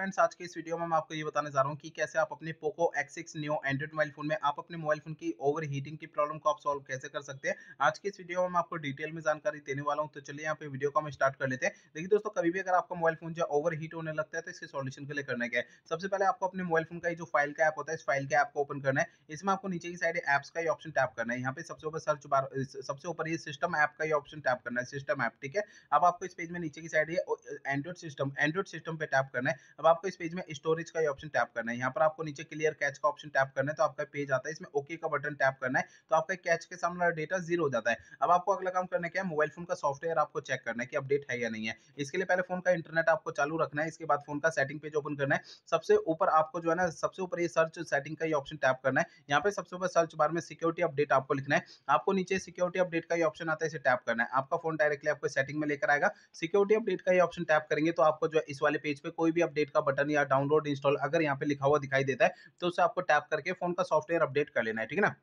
friends आज के इस वीडियो में मैं आपको ये बताने जा रहा हूँ कि कैसे आप अपने Poco X six new Android mobile phone में आप अपने मोबाइल फोन की ओवर हीटिंग की प्रॉब्लम को आप सॉल्व कैसे कर सकते हैं आज के इस वीडियो में मैं आपको डिटेल में जानकारी देने वाला हूँ तो चलिए यहाँ पे वीडियो को हम स्टार्ट कर लेते हैं देखिए दोस्तों कभी भी अगर आपका मोबाइल फोन जो ओवर हीट होने लगता है तो इसके सोल्यूशन के लिए करना क्या है सबसे पहले आपको अपने मोबाइल फोन का जो फाइल का ऐप होता है इस फाइल का ऐप को ओपन करना है इसमें आपको नीचे की साइड एप्स का ही ऑप्शन टैप करना है यहाँ पे सबसे ऊपर सर्च बार सबसे ऊपर ये सिस्टम ऐप का ही ऑप्शन टैप करना है सिस्टम ऐप ठीक है अब आपको इस पेज में नीचे की side Android system Android system पे टैप करना है अब आपको इस पेज में स्टोरेज का ये ऑप्शन टैप करना है यहाँ पर आपको नीचे क्लियर कैच का ऑप्शन टैप करना है तो आपका पेज आता है इसमें ओके का बटन टैप करना है तो आपका कैच के सामने डेटा जीरो हो जाता है अब आपको अगला काम करना क्या है मोबाइल फोन का सॉफ्टवेयर आपको चेक करना है कि अपडेट है या नहीं है इसके लिए पहले फोन का इंटरनेट आपको चालू रखना है इसके बाद फोन का सेटिंग पेज ओपन करना है सबसे ऊपर आपको जो है ना सबसे ऊपर ये सर्च सेटिंग का ये ऑप्शन टैप करना है यहाँ पे सबसे ऊपर सर्च बार में सिक्योरिटी अपडेट आपको लिखना है आपको नीचे सिक्योरिटी अपडेट का ये ऑप्शन आता है इसे टैप करना है आपका फोन डायरेक्टली आपको सेटिंग में लेकर आएगा सिक्योरिटी अपडेट का ये ऑप्शन टैप करेंगे तो आपको जो है इस वाले पेज पे कोई भी अपडेट का का बटन या डाउनलोड इंस्टॉल अगर यहाँ पे लिखा हुआ दिखाई देता है तो उसे आपको टैप करके फोन का सॉफ्टवेयर अपडेट कर लेना है ठीक है ना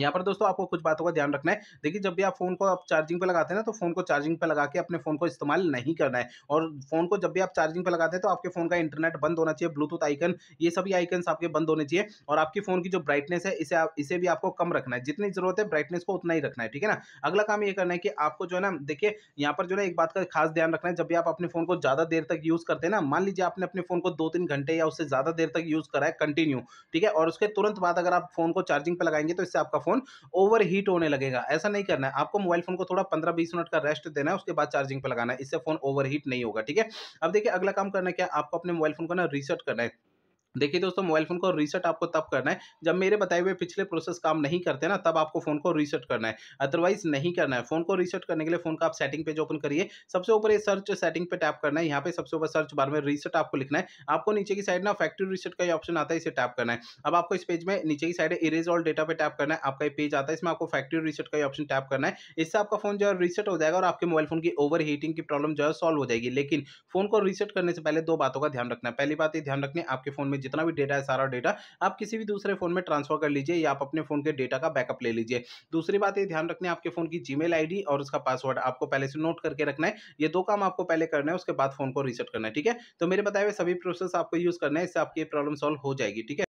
यहाँ पर दोस्तों आपको कुछ बातों का ध्यान रखना है देखिए जब भी आप फोन को आप चार्जिंग पे लगाते हैं ना तो फोन को चार्जिंग पे लगा के अपने फोन को इस्तेमाल नहीं करना है और फोन को जब भी आप चार्जिंग पे लगाते हैं तो आपके फोन का इंटरनेट बंद होना चाहिए ब्लूटूथ आइकन ये सभी आइकन आपके बंद होने चाहिए और आपकी फोन की जो ब्राइटनेस है इसे आप इसे भी आपको कम रखना है जितनी जरूरत है ब्राइटनेस को उतना ही रखना है ठीक है ना अगला काम ये करना है कि आपको जो है ना देखिए यहाँ पर जो है एक बात का खास ध्यान रखना है जब भी आप अपने फोन को ज्यादा देर तक यूज करते हैं ना मान लीजिए आपने अपने फोन को दो तीन घंटे या उससे ज्यादा देर तक यूज करा है कंटिन्यू ठीक है और उसके तुरंत बाद अगर आप फोन को चार्जिंग पे लगाएंगे तो इससे आपका फ़ोन ओवर हीट होने लगेगा ऐसा नहीं करना है आपको मोबाइल फ़ोन को थोड़ा पंद्रह बीस मिनट का रेस्ट देना है उसके बाद चार्जिंग पर लगाना है इससे फ़ोन ओवर हीट नहीं होगा ठीक है अब देखिए अगला काम करना क्या आपको अपने मोबाइल फ़ोन को ना रिसेट करना है देखिए दोस्तों मोबाइल फ़ोन को रीसेट आपको तब करना है जब मेरे बताए हुए पिछले प्रोसेस काम नहीं करते ना तब आपको फ़ोन को रीसेट करना है अदरवाइज नहीं करना है फ़ोन को रीसेट करने के लिए फ़ोन का आप सेटिंग पेज ओपन करिए सबसे ऊपर ये सर्च सेटिंग पे टैप करना है यहाँ पे सबसे ऊपर सर्च बार में रीसेट आपको लिखना है आपको नीचे की साइड ना फैक्ट्री रीसेट का ऑप्शन आता है इसे टैप करना है अब आपको इस पेज में नीचे की साइड इरेज ऑल डेटा पे टैप करना है आपका पेज आता है इसमें आपको फैक्ट्री रीसेट का ऑप्शन टैप करना है इससे आपका फोन जो है रीसेट हो जाएगा और आपके मोबाइल फोन की ओवर हीटिंग की प्रॉब्लम जो है सॉल्व हो जाएगी लेकिन फोन को रीसेट करने से पहले दो बातों का ध्यान रखना है पहली बात ये ध्यान रखनी आपके फोन में जितना भी डेटा है सारा डेटा आप किसी भी दूसरे फोन में ट्रांसफर कर लीजिए या आप अपने फोन के डेटा का बैकअप ले लीजिए दूसरी बात ये ध्यान रखना है आपके फोन की जीमेल मेल और उसका पासवर्ड आपको पहले से नोट करके रखना है ये दो काम आपको पहले करना है उसके बाद फोन को रिसेट करना है ठीक है तो मेरे बताए हुए सभी प्रोसेस आपको यूज करना है इससे आपकी प्रॉब्लम सॉल्व हो जाएगी ठीक है